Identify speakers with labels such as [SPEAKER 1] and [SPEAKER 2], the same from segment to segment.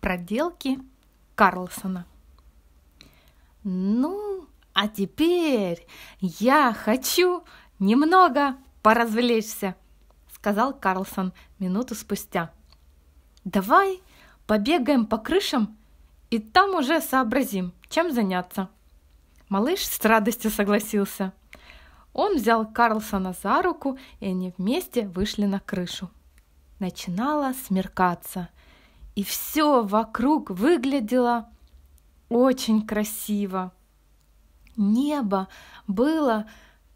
[SPEAKER 1] проделки Карлсона. Ну, а теперь я хочу немного поразвлечься, сказал Карлсон минуту спустя. Давай побегаем по крышам и там уже сообразим, чем заняться. Малыш с радостью согласился. Он взял Карлсона за руку, и они вместе вышли на крышу. Начинало смеркаться – и все вокруг выглядело очень красиво. Небо было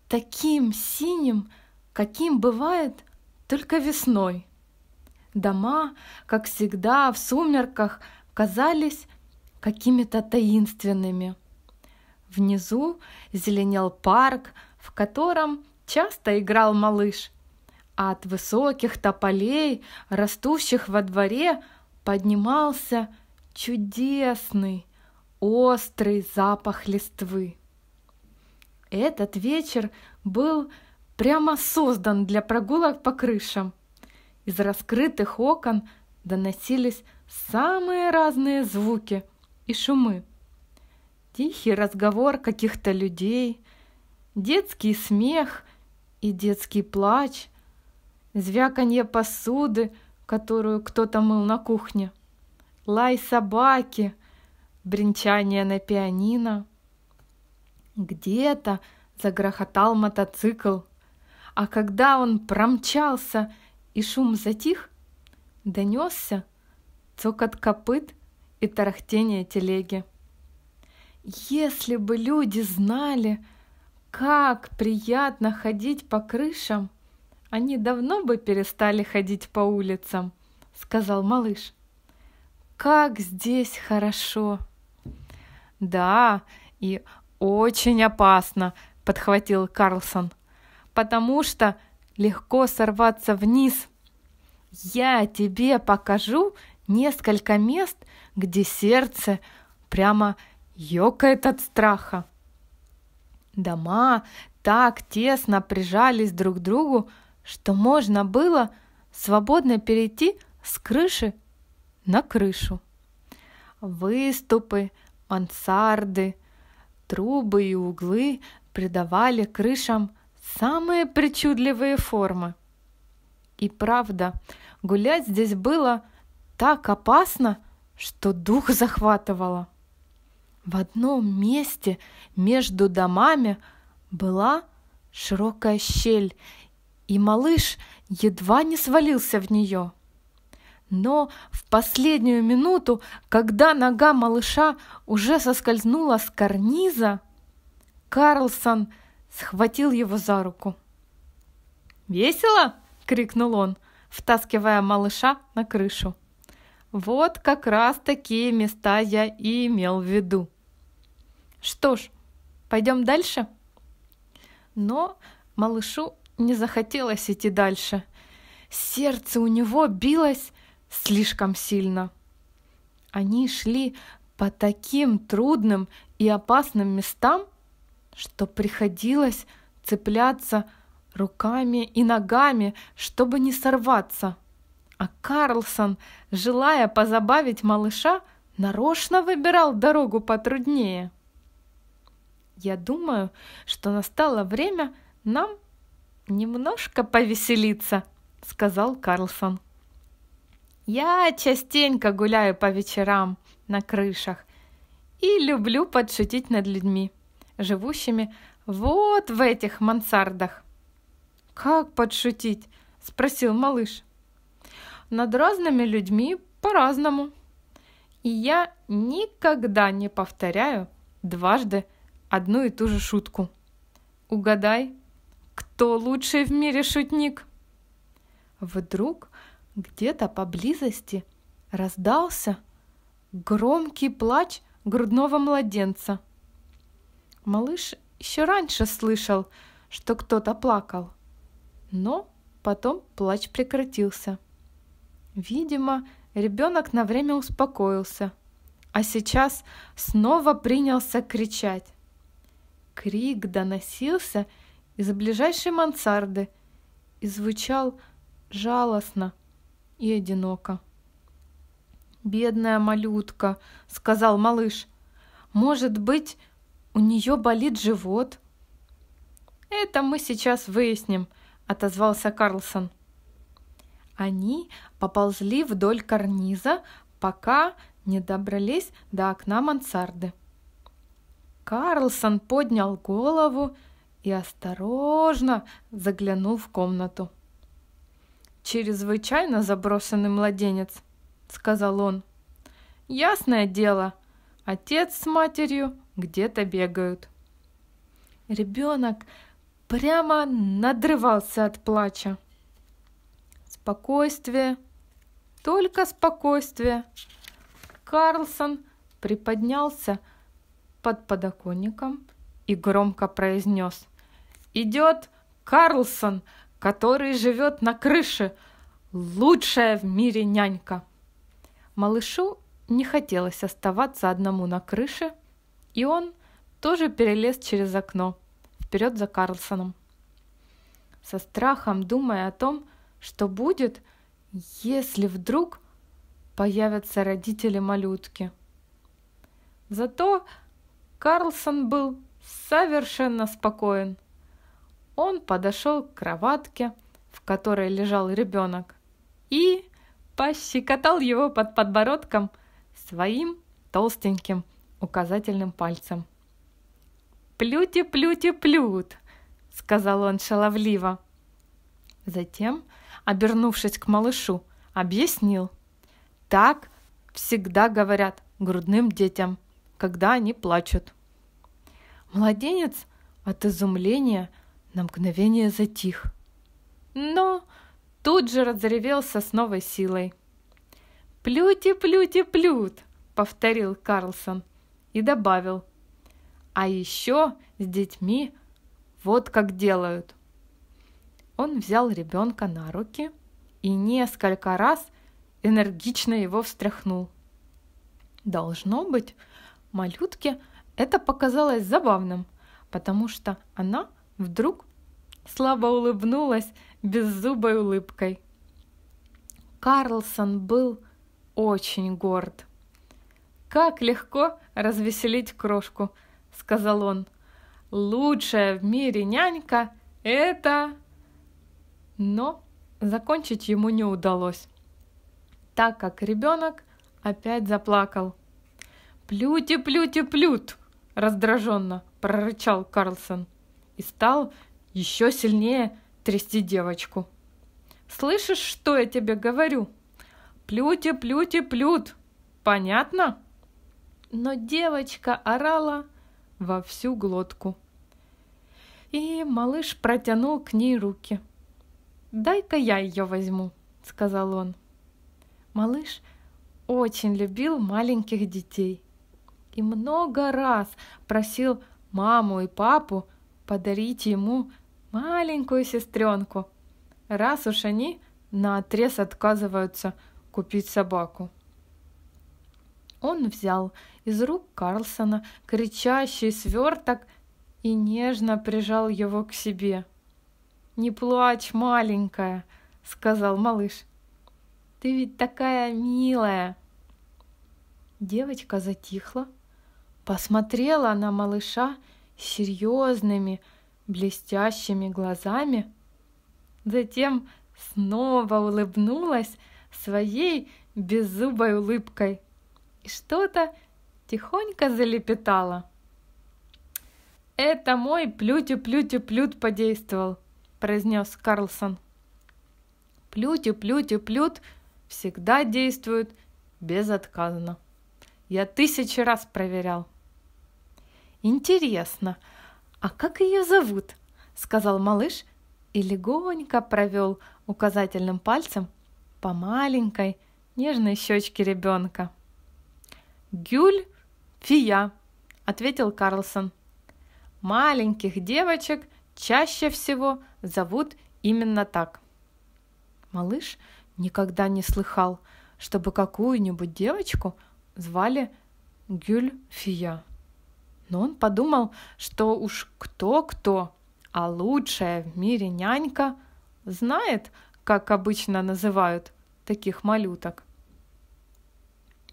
[SPEAKER 1] таким синим, каким бывает только весной. Дома, как всегда, в сумерках казались какими-то таинственными. Внизу зеленел парк, в котором часто играл малыш, а от высоких тополей, растущих во дворе, поднимался чудесный, острый запах листвы. Этот вечер был прямо создан для прогулок по крышам. Из раскрытых окон доносились самые разные звуки и шумы. Тихий разговор каких-то людей, детский смех и детский плач, звяканье посуды – которую кто-то мыл на кухне, лай собаки, бренчание на пианино. Где-то загрохотал мотоцикл, а когда он промчался и шум затих, донесся цокот копыт и тарахтение телеги. Если бы люди знали, как приятно ходить по крышам – они давно бы перестали ходить по улицам, сказал малыш. Как здесь хорошо! Да, и очень опасно, подхватил Карлсон, потому что легко сорваться вниз. Я тебе покажу несколько мест, где сердце прямо ёкает от страха. Дома так тесно прижались друг к другу, что можно было свободно перейти с крыши на крышу. Выступы, мансарды, трубы и углы придавали крышам самые причудливые формы. И правда, гулять здесь было так опасно, что дух захватывало. В одном месте между домами была широкая щель, и малыш едва не свалился в нее. Но в последнюю минуту, когда нога малыша уже соскользнула с карниза, Карлсон схватил его за руку. «Весело?» — крикнул он, втаскивая малыша на крышу. «Вот как раз такие места я и имел в виду». «Что ж, пойдем дальше?» Но малышу не захотелось идти дальше. Сердце у него билось слишком сильно. Они шли по таким трудным и опасным местам, что приходилось цепляться руками и ногами, чтобы не сорваться. А Карлсон, желая позабавить малыша, нарочно выбирал дорогу потруднее. Я думаю, что настало время нам немножко повеселиться», — сказал Карлсон. «Я частенько гуляю по вечерам на крышах и люблю подшутить над людьми, живущими вот в этих мансардах». «Как подшутить?» — спросил малыш. «Над разными людьми по-разному. И я никогда не повторяю дважды одну и ту же шутку. Угадай, кто лучший в мире шутник. Вдруг где-то поблизости раздался громкий плач грудного младенца. Малыш еще раньше слышал, что кто-то плакал, но потом плач прекратился. Видимо, ребенок на время успокоился, а сейчас снова принялся кричать. Крик доносился из ближайшей мансарды и звучал жалостно и одиноко. «Бедная малютка», — сказал малыш, — «может быть, у нее болит живот?» «Это мы сейчас выясним», — отозвался Карлсон. Они поползли вдоль карниза, пока не добрались до окна мансарды. Карлсон поднял голову и осторожно заглянул в комнату. «Чрезвычайно заброшенный младенец», — сказал он. «Ясное дело, отец с матерью где-то бегают». Ребенок прямо надрывался от плача. Спокойствие, только спокойствие. Карлсон приподнялся под подоконником и громко произнес — идет Карлсон, который живет на крыше. Лучшая в мире нянька. Малышу не хотелось оставаться одному на крыше, и он тоже перелез через окно вперед за Карлсоном. Со страхом думая о том, что будет, если вдруг появятся родители малютки. Зато Карлсон был совершенно спокоен. Он подошел к кроватке, в которой лежал ребенок, и пощекотал его под подбородком своим толстеньким указательным пальцем. «Плюте, плюте, плют!» — сказал он шаловливо. Затем, обернувшись к малышу, объяснил. «Так всегда говорят грудным детям, когда они плачут». Младенец от изумления – на мгновение затих, но тут же разревелся с новой силой. «Плюти, плюти, плют!» — повторил Карлсон и добавил. «А еще с детьми вот как делают!» Он взял ребенка на руки и несколько раз энергично его встряхнул. Должно быть, малютке это показалось забавным, потому что она Вдруг слабо улыбнулась беззубой улыбкой. Карлсон был очень горд. «Как легко развеселить крошку!» — сказал он. «Лучшая в мире нянька — это...» Но закончить ему не удалось, так как ребенок опять заплакал. «Плюти, плюти, плют!» — раздраженно прорычал Карлсон и стал еще сильнее трясти девочку. «Слышишь, что я тебе говорю? Плюте, плюте, плют! Понятно?» Но девочка орала во всю глотку. И малыш протянул к ней руки. «Дай-ка я ее возьму», — сказал он. Малыш очень любил маленьких детей и много раз просил маму и папу подарить ему маленькую сестренку, раз уж они на отрез отказываются купить собаку. Он взял из рук Карлсона кричащий сверток и нежно прижал его к себе. «Не плачь, маленькая!» — сказал малыш. «Ты ведь такая милая!» Девочка затихла, посмотрела на малыша серьезными, блестящими глазами. Затем снова улыбнулась своей беззубой улыбкой и что-то тихонько залепетала. «Это мой плютю-плютю-плют подействовал», — произнес Карлсон. «Плютю-плютю-плют всегда действует безотказно. Я тысячи раз проверял». Интересно, а как ее зовут? Сказал малыш и легонько провел указательным пальцем по маленькой нежной щечке ребенка. «Гюль фия», — ответил Карлсон. «Маленьких девочек чаще всего зовут именно так». Малыш никогда не слыхал, чтобы какую-нибудь девочку звали Гюль фия. Но он подумал, что уж кто-кто, а лучшая в мире нянька знает, как обычно называют таких малюток.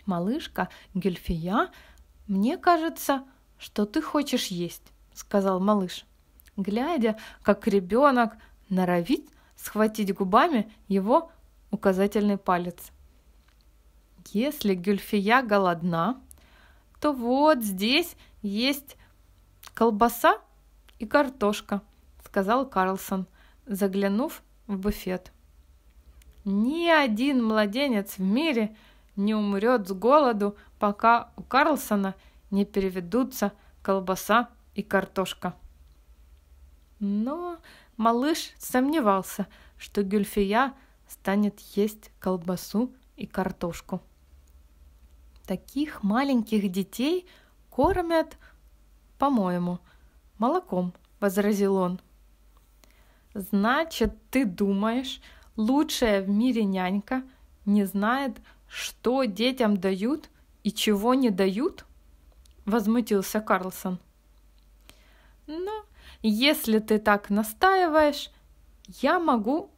[SPEAKER 1] «Малышка Гельфия, мне кажется, что ты хочешь есть», — сказал малыш, глядя, как ребенок норовит схватить губами его указательный палец. Если Гюльфия голодна, то вот здесь есть колбаса и картошка», — сказал Карлсон, заглянув в буфет. «Ни один младенец в мире не умрет с голоду, пока у Карлсона не переведутся колбаса и картошка». Но малыш сомневался, что Гюльфия станет есть колбасу и картошку. Таких маленьких детей – кормят, по-моему, молоком», — возразил он. «Значит, ты думаешь, лучшая в мире нянька не знает, что детям дают и чего не дают?» — возмутился Карлсон. Но ну, если ты так настаиваешь, я могу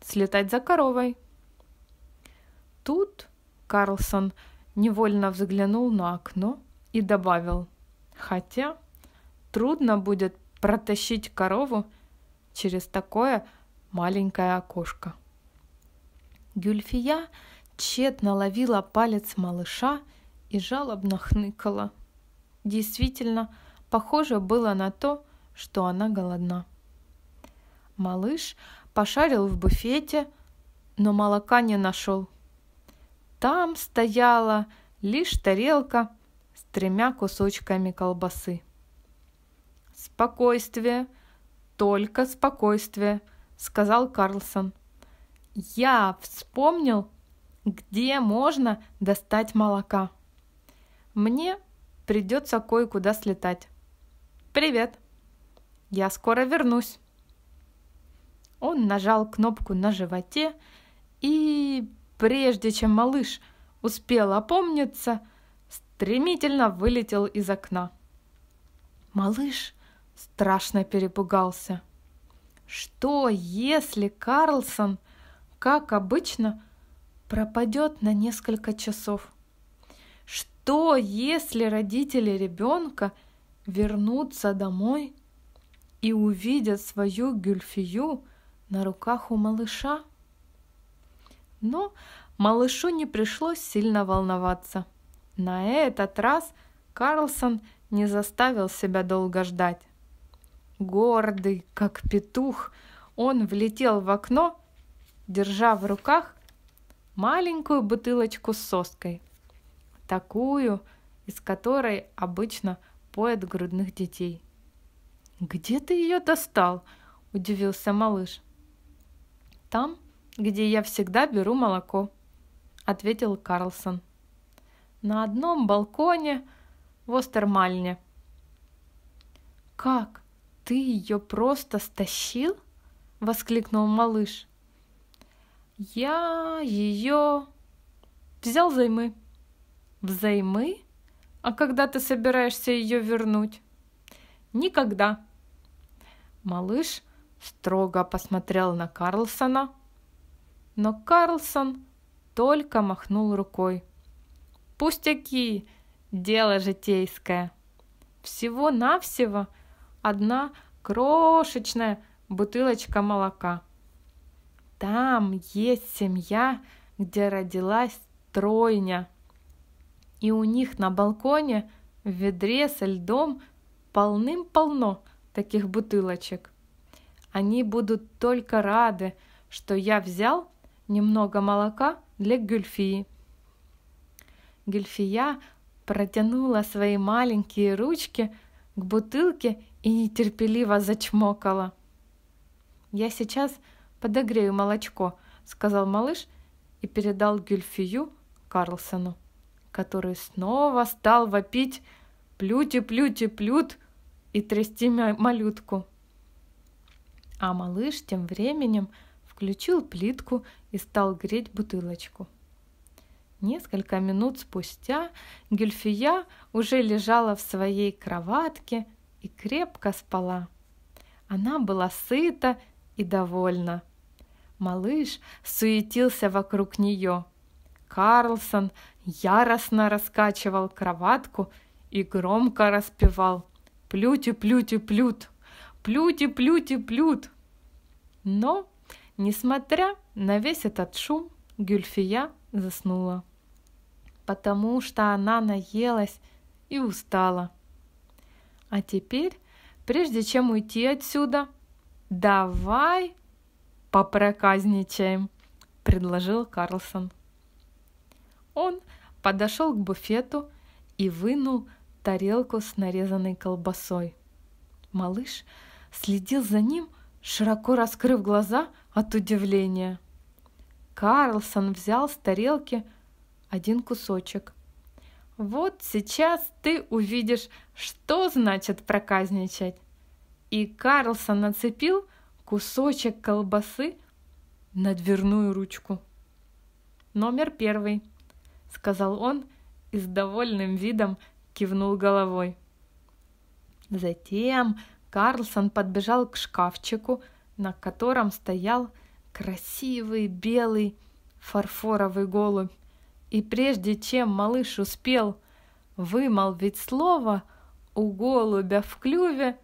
[SPEAKER 1] слетать за коровой». Тут Карлсон невольно взглянул на окно — и добавил, хотя трудно будет протащить корову через такое маленькое окошко. Гюльфия тщетно ловила палец малыша и жалобно хныкала. Действительно, похоже было на то, что она голодна. Малыш пошарил в буфете, но молока не нашел. Там стояла лишь тарелка тремя кусочками колбасы. «Спокойствие, только спокойствие», — сказал Карлсон. «Я вспомнил, где можно достать молока. Мне придется кое-куда слетать. Привет, я скоро вернусь». Он нажал кнопку на животе, и прежде чем малыш успел опомниться, — стремительно вылетел из окна. Малыш страшно перепугался. Что, если Карлсон, как обычно, пропадет на несколько часов? Что, если родители ребенка вернутся домой и увидят свою Гюльфию на руках у малыша? Но малышу не пришлось сильно волноваться. На этот раз Карлсон не заставил себя долго ждать. Гордый, как петух, он влетел в окно, держа в руках маленькую бутылочку с соской, такую, из которой обычно поят грудных детей. «Где ты ее достал?» – удивился малыш. «Там, где я всегда беру молоко», – ответил Карлсон. – на одном балконе в Остермальне. «Как? Ты ее просто стащил?» — воскликнул малыш. «Я ее взял займы». «Взаймы? А когда ты собираешься ее вернуть?» «Никогда». Малыш строго посмотрел на Карлсона, но Карлсон только махнул рукой. Пустяки, дело житейское. Всего-навсего одна крошечная бутылочка молока. Там есть семья, где родилась тройня. И у них на балконе в ведре со льдом полным-полно таких бутылочек. Они будут только рады, что я взял немного молока для Гюльфии. Гельфия протянула свои маленькие ручки к бутылке и нетерпеливо зачмокала. «Я сейчас подогрею молочко», — сказал малыш и передал Гюльфию Карлсону, который снова стал вопить «плюти, плюти, плют» и трясти малютку. А малыш тем временем включил плитку и стал греть бутылочку. Несколько минут спустя Гюльфия уже лежала в своей кроватке и крепко спала. Она была сыта и довольна. Малыш суетился вокруг нее. Карлсон яростно раскачивал кроватку и громко распевал «Плюти, плюти, плют! Плюти, плюти, плют!» Но, несмотря на весь этот шум, Гюльфия заснула потому что она наелась и устала. А теперь, прежде чем уйти отсюда, давай попроказничаем, предложил Карлсон. Он подошел к буфету и вынул тарелку с нарезанной колбасой. Малыш следил за ним, широко раскрыв глаза от удивления. Карлсон взял с тарелки – один кусочек. Вот сейчас ты увидишь, что значит проказничать. И Карлсон нацепил кусочек колбасы на дверную ручку. Номер первый, сказал он и с довольным видом кивнул головой. Затем Карлсон подбежал к шкафчику, на котором стоял красивый белый фарфоровый голубь. И прежде чем малыш успел вымолвить слово, у голубя в клюве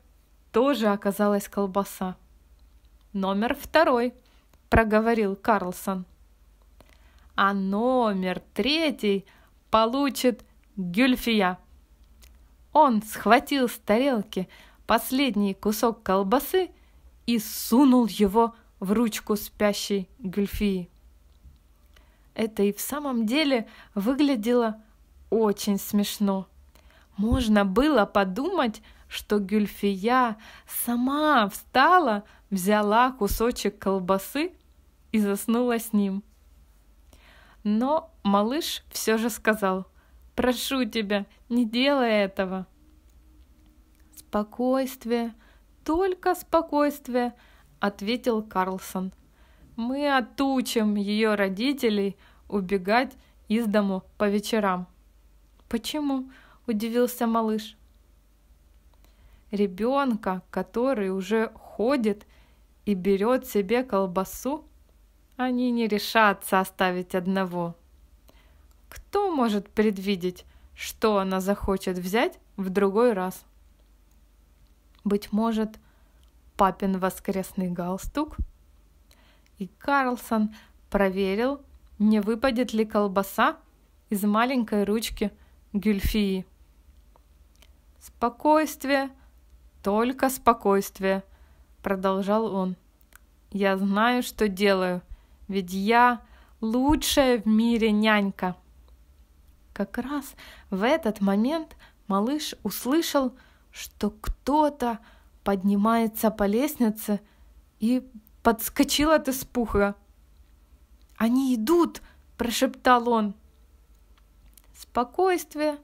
[SPEAKER 1] тоже оказалась колбаса. «Номер второй», — проговорил Карлсон. «А номер третий получит Гюльфия». Он схватил с тарелки последний кусок колбасы и сунул его в ручку спящей Гюльфии это и в самом деле выглядело очень смешно. Можно было подумать, что Гюльфия сама встала, взяла кусочек колбасы и заснула с ним. Но малыш все же сказал, «Прошу тебя, не делай этого». «Спокойствие, только спокойствие», — ответил Карлсон. «Мы отучим ее родителей убегать из дому по вечерам. «Почему?» – удивился малыш. Ребенка, который уже ходит и берет себе колбасу, они не решатся оставить одного. Кто может предвидеть, что она захочет взять в другой раз? Быть может, папин воскресный галстук? И Карлсон проверил, не выпадет ли колбаса из маленькой ручки Гюльфии. «Спокойствие, только спокойствие», — продолжал он. «Я знаю, что делаю, ведь я лучшая в мире нянька». Как раз в этот момент малыш услышал, что кто-то поднимается по лестнице и подскочил от испуга. Они идут!» – прошептал он. «Спокойствие,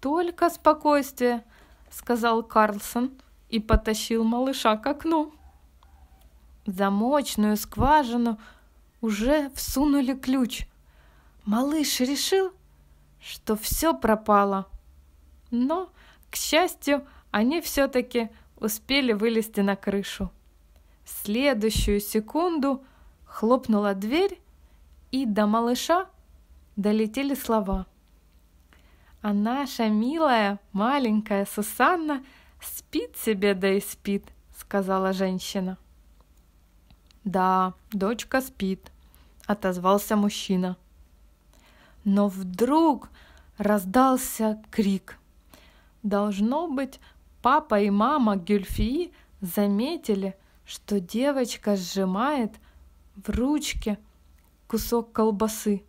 [SPEAKER 1] только спокойствие!» – сказал Карлсон и потащил малыша к окну. В замочную скважину уже всунули ключ. Малыш решил, что все пропало. Но, к счастью, они все-таки успели вылезти на крышу. В следующую секунду хлопнула дверь, и до малыша долетели слова. А наша милая маленькая Сусанна спит себе да и спит, сказала женщина. Да, дочка спит, отозвался мужчина. Но вдруг раздался крик. Должно быть, папа и мама Гюльфии заметили, что девочка сжимает в ручке кусок колбасы.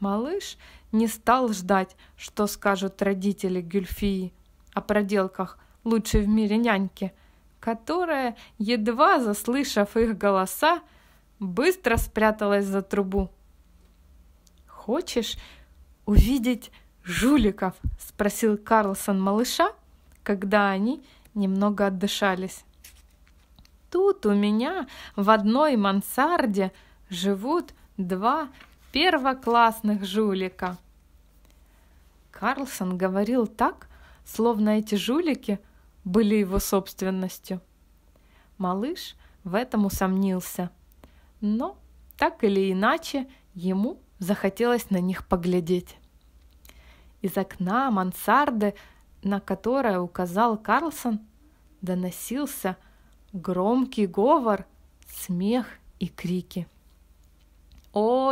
[SPEAKER 1] Малыш не стал ждать, что скажут родители Гюльфии о проделках лучшей в мире няньки, которая, едва заслышав их голоса, быстро спряталась за трубу. «Хочешь увидеть жуликов?» — спросил Карлсон малыша, когда они немного отдышались. Тут у меня в одной мансарде – живут два первоклассных жулика. Карлсон говорил так, словно эти жулики были его собственностью. Малыш в этом усомнился, но так или иначе ему захотелось на них поглядеть. Из окна мансарды, на которое указал Карлсон, доносился громкий говор, смех и крики.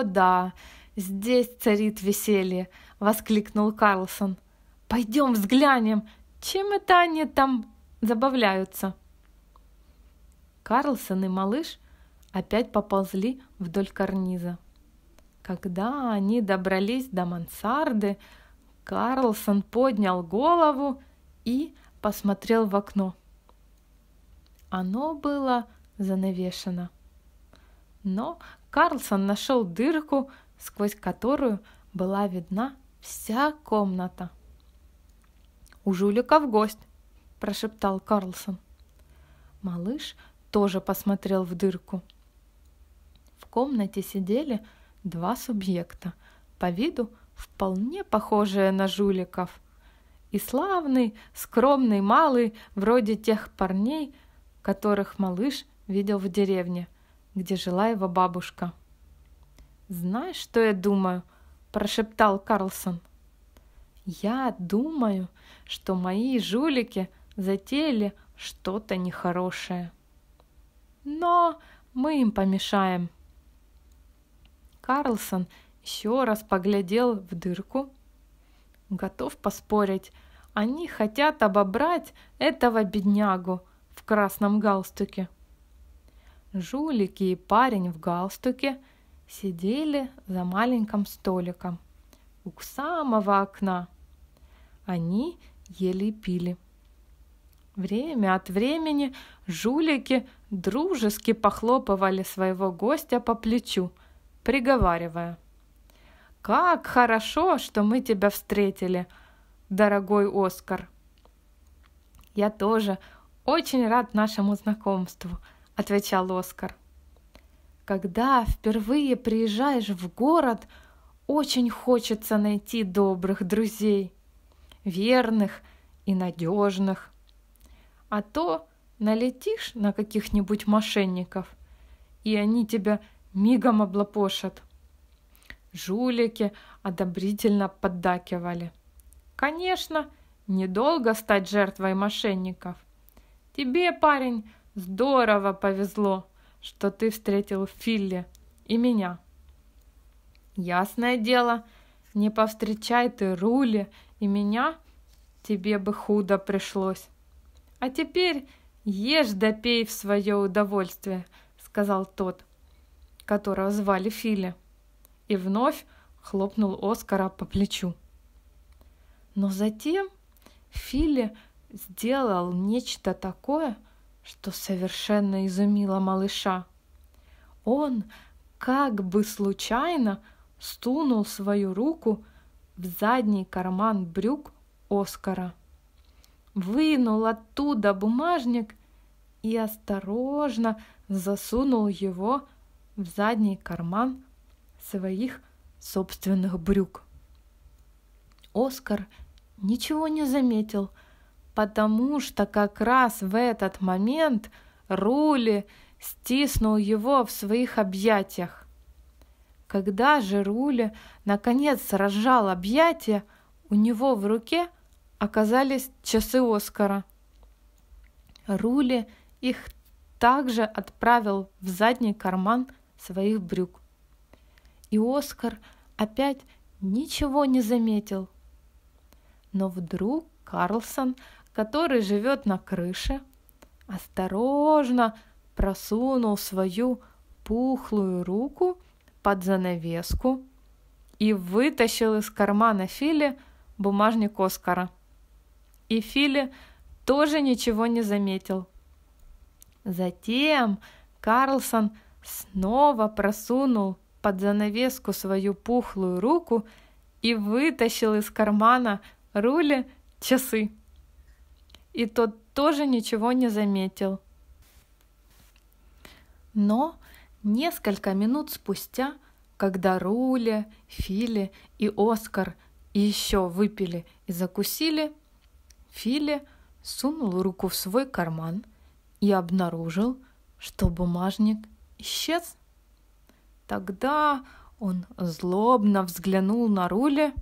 [SPEAKER 1] «О, да, здесь царит веселье!» — воскликнул Карлсон. «Пойдем взглянем, чем это они там забавляются!» Карлсон и малыш опять поползли вдоль карниза. Когда они добрались до мансарды, Карлсон поднял голову и посмотрел в окно. Оно было занавешено. Но Карлсон нашел дырку, сквозь которую была видна вся комната. «У жулика в гость!» – прошептал Карлсон. Малыш тоже посмотрел в дырку. В комнате сидели два субъекта, по виду вполне похожие на жуликов. И славный, скромный, малый, вроде тех парней, которых малыш видел в деревне – где жила его бабушка. «Знаешь, что я думаю?» – прошептал Карлсон. «Я думаю, что мои жулики затеяли что-то нехорошее. Но мы им помешаем». Карлсон еще раз поглядел в дырку. Готов поспорить, они хотят обобрать этого беднягу в красном галстуке. Жулики и парень в галстуке сидели за маленьким столиком у самого окна. Они ели и пили. Время от времени жулики дружески похлопывали своего гостя по плечу, приговаривая. «Как хорошо, что мы тебя встретили, дорогой Оскар!» «Я тоже очень рад нашему знакомству», отвечал Оскар. Когда впервые приезжаешь в город, очень хочется найти добрых друзей, верных и надежных. А то налетишь на каких-нибудь мошенников, и они тебя мигом облапошат. Жулики одобрительно поддакивали. Конечно, недолго стать жертвой мошенников. Тебе, парень, Здорово повезло, что ты встретил Филли и меня. Ясное дело, не повстречай ты Рули и меня, тебе бы худо пришлось. А теперь ешь да пей в свое удовольствие, сказал тот, которого звали Филли. И вновь хлопнул Оскара по плечу. Но затем Филли сделал нечто такое – что совершенно изумило малыша. Он как бы случайно стунул свою руку в задний карман брюк Оскара, вынул оттуда бумажник и осторожно засунул его в задний карман своих собственных брюк. Оскар ничего не заметил – потому что как раз в этот момент Рули стиснул его в своих объятиях. Когда же Рули наконец разжал объятия, у него в руке оказались часы Оскара. Рули их также отправил в задний карман своих брюк. И Оскар опять ничего не заметил. Но вдруг Карлсон который живет на крыше, осторожно просунул свою пухлую руку под занавеску и вытащил из кармана Фили бумажник Оскара. И Фили тоже ничего не заметил. Затем Карлсон снова просунул под занавеску свою пухлую руку и вытащил из кармана рули часы и тот тоже ничего не заметил. Но несколько минут спустя, когда Руля, Фили и Оскар еще выпили и закусили, Фили сунул руку в свой карман и обнаружил, что бумажник исчез. Тогда он злобно взглянул на Руля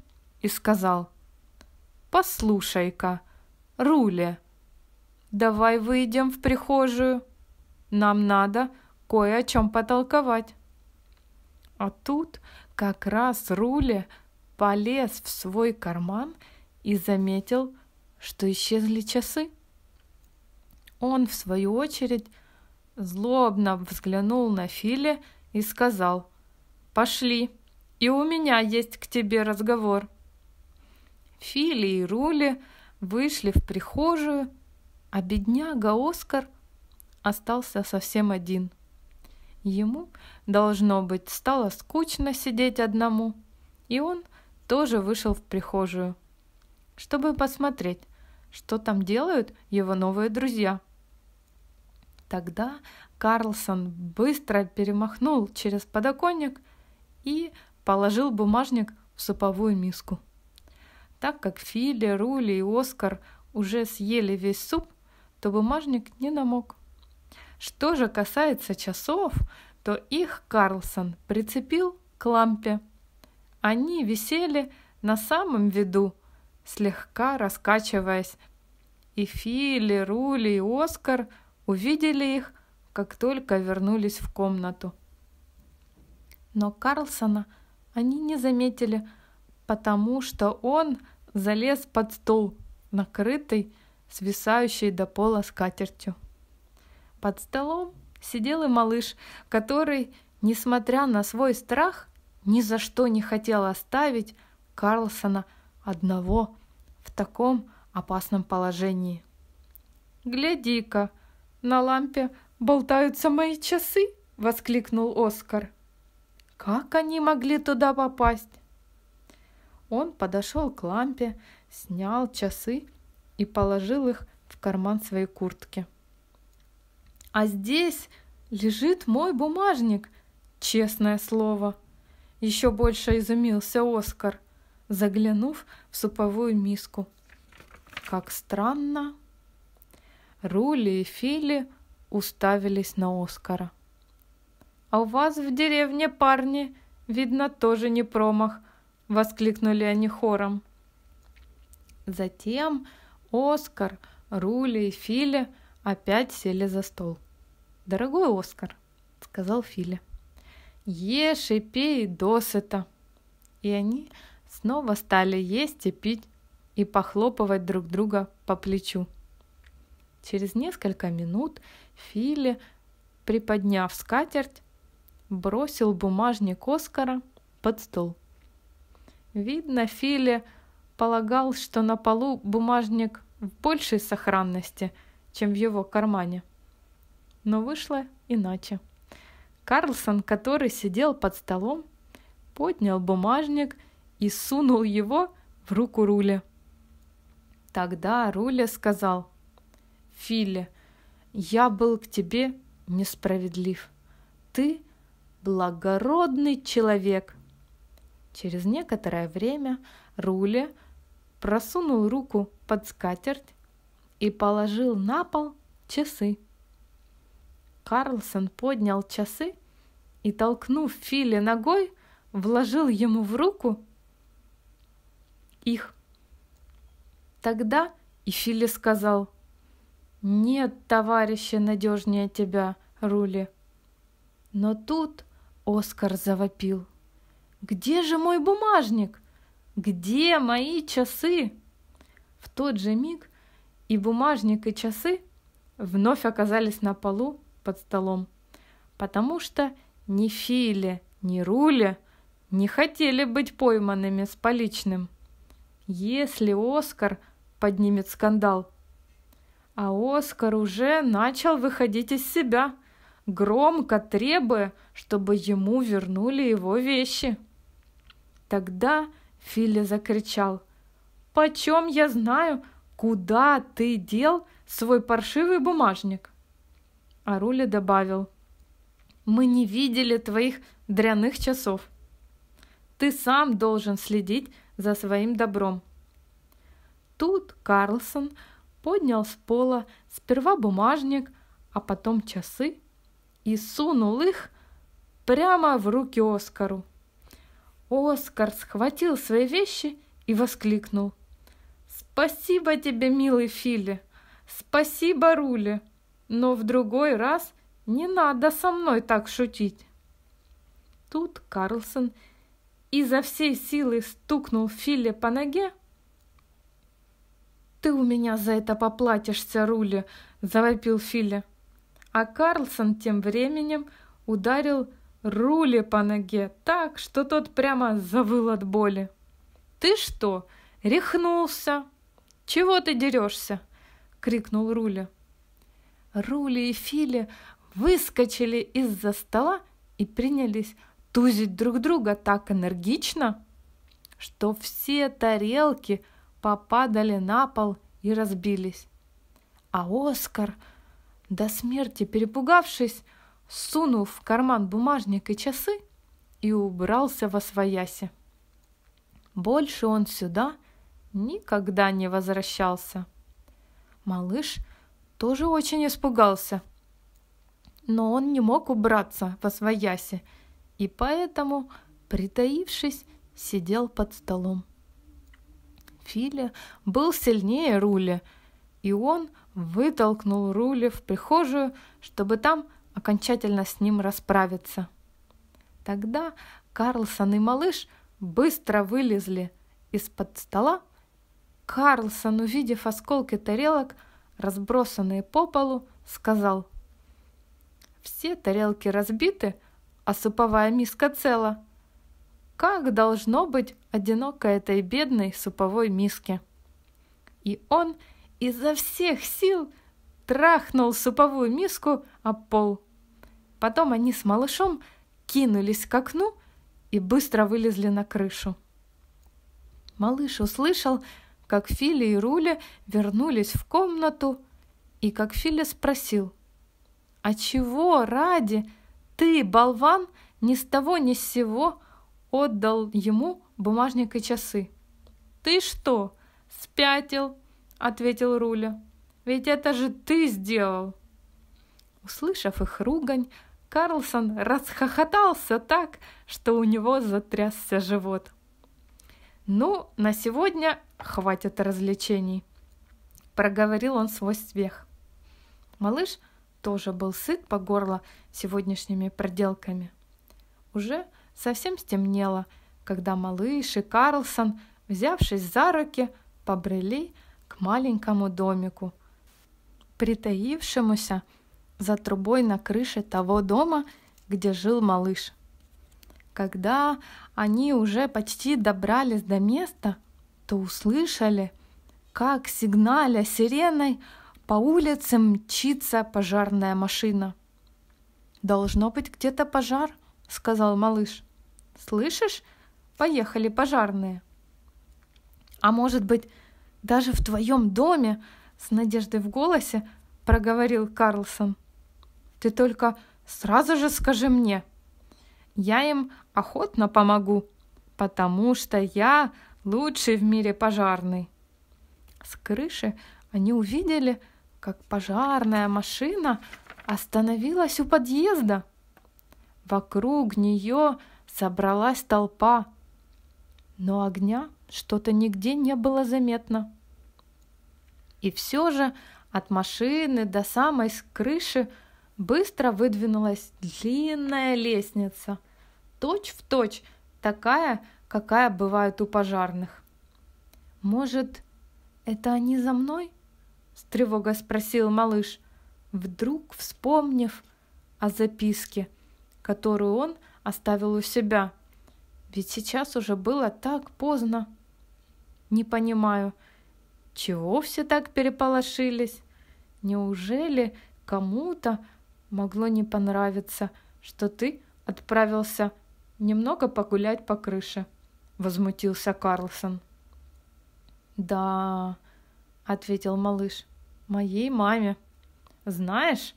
[SPEAKER 1] и сказал, «Послушай-ка, — Руле, давай выйдем в прихожую. Нам надо кое о чем потолковать. А тут как раз Руле полез в свой карман и заметил, что исчезли часы. Он, в свою очередь, злобно взглянул на Филе и сказал, «Пошли, и у меня есть к тебе разговор». Фили и Рули – вышли в прихожую, а бедняга Оскар остался совсем один. Ему, должно быть, стало скучно сидеть одному, и он тоже вышел в прихожую, чтобы посмотреть, что там делают его новые друзья. Тогда Карлсон быстро перемахнул через подоконник и положил бумажник в суповую миску. Так как Филя, Рули и Оскар уже съели весь суп, то бумажник не намок. Что же касается часов, то их Карлсон прицепил к лампе. Они висели на самом виду, слегка раскачиваясь. И Фили, Рули и Оскар увидели их, как только вернулись в комнату. Но Карлсона они не заметили, потому что он залез под стол, накрытый свисающей до пола скатертью. Под столом сидел и малыш, который, несмотря на свой страх, ни за что не хотел оставить Карлсона одного в таком опасном положении. «Гляди-ка, на лампе болтаются мои часы!» — воскликнул Оскар. «Как они могли туда попасть?» Он подошел к лампе, снял часы и положил их в карман своей куртки. «А здесь лежит мой бумажник, честное слово!» Еще больше изумился Оскар, заглянув в суповую миску. «Как странно!» Рули и Фили уставились на Оскара. «А у вас в деревне, парни, видно, тоже не промах», — воскликнули они хором. Затем Оскар, Рули и Филя опять сели за стол. «Дорогой Оскар», — сказал Филя, — «ешь и пей досыта». И они снова стали есть и пить и похлопывать друг друга по плечу. Через несколько минут Филе, приподняв скатерть, бросил бумажник Оскара под стол. Видно, Филе полагал, что на полу бумажник в большей сохранности, чем в его кармане. Но вышло иначе. Карлсон, который сидел под столом, поднял бумажник и сунул его в руку Руле. Тогда Руле сказал, «Филе, я был к тебе несправедлив. Ты благородный человек, Через некоторое время Рули просунул руку под скатерть и положил на пол часы. Карлсон поднял часы и, толкнув Филе ногой, вложил ему в руку их. Тогда и Филе сказал, «Нет, товарища, надежнее тебя, Рули». Но тут Оскар завопил – где же мой бумажник? Где мои часы? В тот же миг и бумажник, и часы вновь оказались на полу под столом, потому что ни Филе, ни Руле не хотели быть пойманными с поличным. Если Оскар поднимет скандал. А Оскар уже начал выходить из себя, громко требуя, чтобы ему вернули его вещи. Тогда Филя закричал. «Почем я знаю, куда ты дел свой паршивый бумажник?» А Руля добавил. «Мы не видели твоих дряных часов. Ты сам должен следить за своим добром». Тут Карлсон поднял с пола сперва бумажник, а потом часы и сунул их прямо в руки Оскару. Оскар схватил свои вещи и воскликнул. «Спасибо тебе, милый Филе! Спасибо, Руле, Но в другой раз не надо со мной так шутить!» Тут Карлсон изо всей силы стукнул Филе по ноге. «Ты у меня за это поплатишься, Руле", завопил Филе. А Карлсон тем временем ударил рули по ноге так, что тот прямо завыл от боли. «Ты что, рехнулся? Чего ты дерешься?» — крикнул Руля. Рули и Фили выскочили из-за стола и принялись тузить друг друга так энергично, что все тарелки попадали на пол и разбились. А Оскар, до смерти перепугавшись, сунул в карман бумажник и часы и убрался во свояси. Больше он сюда никогда не возвращался. Малыш тоже очень испугался, но он не мог убраться во свояси, и поэтому, притаившись, сидел под столом. Филя был сильнее Руля, и он вытолкнул Руля в прихожую, чтобы там окончательно с ним расправиться. Тогда Карлсон и малыш быстро вылезли из-под стола. Карлсон, увидев осколки тарелок, разбросанные по полу, сказал «Все тарелки разбиты, а суповая миска цела. Как должно быть одиноко этой бедной суповой миске?» И он изо всех сил трахнул суповую миску о пол – Потом они с малышом кинулись к окну и быстро вылезли на крышу. Малыш услышал, как Фили и Руля вернулись в комнату, и как Фили спросил, «А чего ради ты, болван, ни с того ни с сего отдал ему бумажник и часы?» «Ты что, спятил?» — ответил Руля. «Ведь это же ты сделал!» Услышав их ругань, Карлсон расхохотался так, что у него затрясся живот. «Ну, на сегодня хватит развлечений», — проговорил он свой смех. Малыш тоже был сыт по горло сегодняшними проделками. Уже совсем стемнело, когда малыш и Карлсон, взявшись за руки, побрели к маленькому домику, притаившемуся — за трубой на крыше того дома, где жил малыш. Когда они уже почти добрались до места, то услышали, как сигналя сиреной по улице мчится пожарная машина. «Должно быть где-то пожар», — сказал малыш. «Слышишь? Поехали пожарные». «А может быть, даже в твоем доме?» — с надеждой в голосе проговорил Карлсон. Ты только сразу же скажи мне. Я им охотно помогу, потому что я лучший в мире пожарный. С крыши они увидели, как пожарная машина остановилась у подъезда. Вокруг нее собралась толпа, но огня что-то нигде не было заметно. И все же от машины до самой крыши – Быстро выдвинулась длинная лестница, точь в точь такая, какая бывает у пожарных. «Может, это они за мной?» — с тревогой спросил малыш, вдруг вспомнив о записке, которую он оставил у себя. Ведь сейчас уже было так поздно. Не понимаю, чего все так переполошились? Неужели кому-то могло не понравиться, что ты отправился немного погулять по крыше», — возмутился Карлсон. «Да», — ответил малыш, — «моей маме. Знаешь,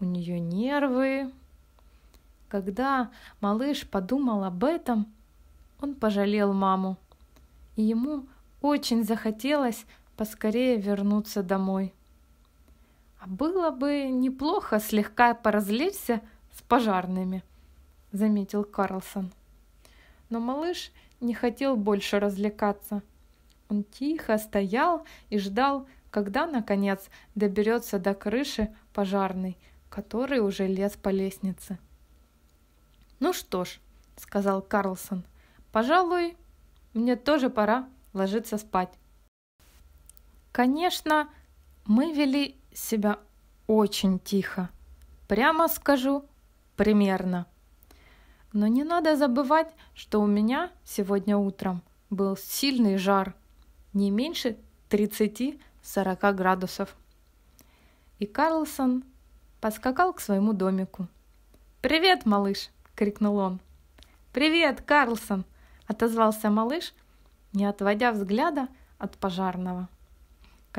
[SPEAKER 1] у нее нервы». Когда малыш подумал об этом, он пожалел маму, и ему очень захотелось поскорее вернуться домой. А было бы неплохо слегка поразлечься с пожарными, заметил Карлсон. Но малыш не хотел больше развлекаться. Он тихо стоял и ждал, когда, наконец, доберется до крыши пожарный, который уже лез по лестнице. «Ну что ж», — сказал Карлсон, — «пожалуй, мне тоже пора ложиться спать». Конечно, мы вели себя очень тихо. Прямо скажу, примерно. Но не надо забывать, что у меня сегодня утром был сильный жар, не меньше 30-40 градусов. И Карлсон поскакал к своему домику. «Привет, малыш!» — крикнул он. «Привет, Карлсон!» — отозвался малыш, не отводя взгляда от пожарного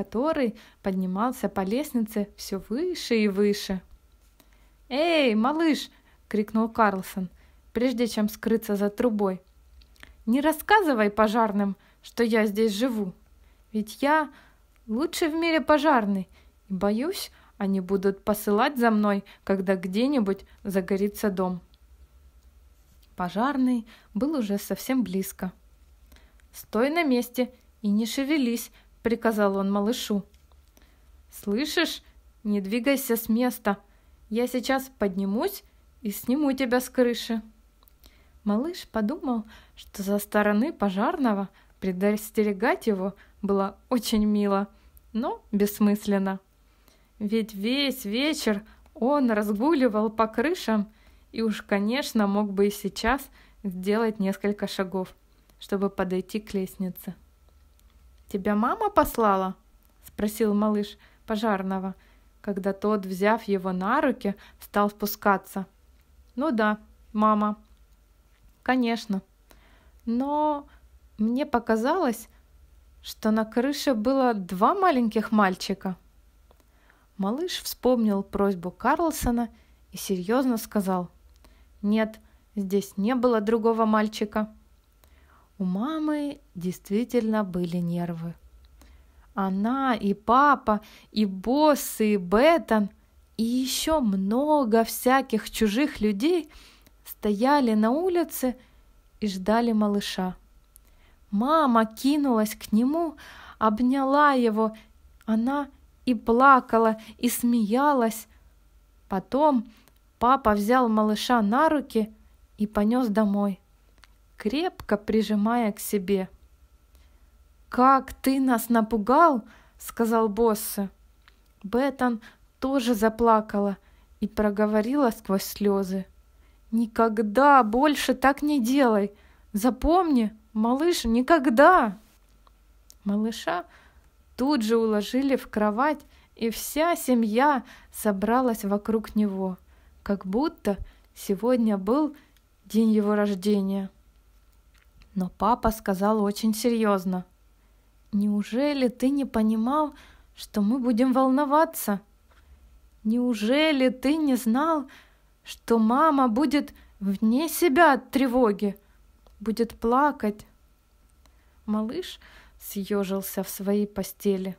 [SPEAKER 1] который поднимался по лестнице все выше и выше. «Эй, малыш!» — крикнул Карлсон, прежде чем скрыться за трубой. «Не рассказывай пожарным, что я здесь живу, ведь я лучший в мире пожарный, и боюсь, они будут посылать за мной, когда где-нибудь загорится дом». Пожарный был уже совсем близко. «Стой на месте и не шевелись, — приказал он малышу. «Слышишь? Не двигайся с места. Я сейчас поднимусь и сниму тебя с крыши». Малыш подумал, что со стороны пожарного предостерегать его было очень мило, но бессмысленно. Ведь весь вечер он разгуливал по крышам и уж, конечно, мог бы и сейчас сделать несколько шагов, чтобы подойти к лестнице. «Тебя мама послала?» — спросил малыш пожарного, когда тот, взяв его на руки, стал спускаться. «Ну да, мама». «Конечно. Но мне показалось, что на крыше было два маленьких мальчика». Малыш вспомнил просьбу Карлсона и серьезно сказал, «Нет, здесь не было другого мальчика». У мамы действительно были нервы. Она и папа, и босс, и Беттон, и еще много всяких чужих людей стояли на улице и ждали малыша. Мама кинулась к нему, обняла его. Она и плакала, и смеялась. Потом папа взял малыша на руки и понес домой – крепко прижимая к себе. «Как ты нас напугал!» — сказал Босса. Беттон тоже заплакала и проговорила сквозь слезы. «Никогда больше так не делай! Запомни, малыш, никогда!» Малыша тут же уложили в кровать, и вся семья собралась вокруг него, как будто сегодня был день его рождения но папа сказал очень серьезно. «Неужели ты не понимал, что мы будем волноваться? Неужели ты не знал, что мама будет вне себя от тревоги, будет плакать?» Малыш съежился в своей постели.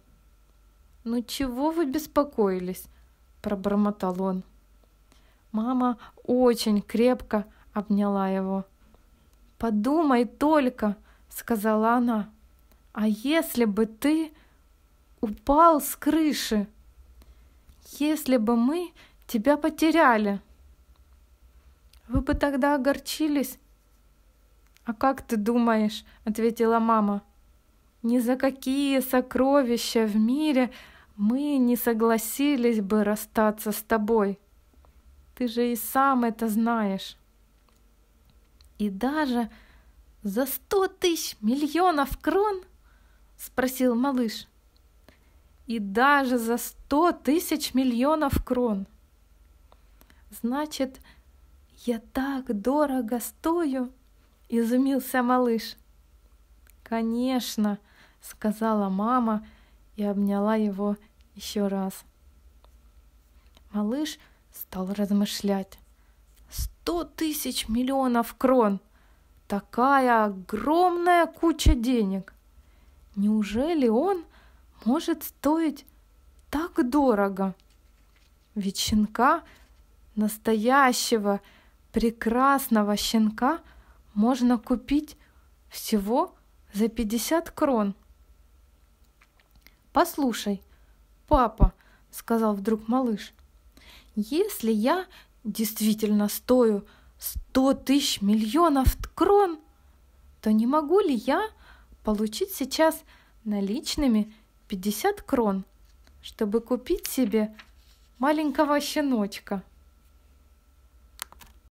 [SPEAKER 1] «Ну чего вы беспокоились?» – пробормотал он. Мама очень крепко обняла его. Подумай только, сказала она. А если бы ты упал с крыши? Если бы мы тебя потеряли? Вы бы тогда огорчились? А как ты думаешь, ответила мама, ни за какие сокровища в мире мы не согласились бы расстаться с тобой. Ты же и сам это знаешь и даже за сто тысяч миллионов крон? Спросил малыш. И даже за сто тысяч миллионов крон. Значит, я так дорого стою? Изумился малыш. Конечно, сказала мама и обняла его еще раз. Малыш стал размышлять сто тысяч миллионов крон. Такая огромная куча денег. Неужели он может стоить так дорого? Ведь щенка, настоящего, прекрасного щенка, можно купить всего за 50 крон. «Послушай, папа», — сказал вдруг малыш, — «если я действительно стою сто тысяч миллионов крон, то не могу ли я получить сейчас наличными 50 крон, чтобы купить себе маленького щеночка –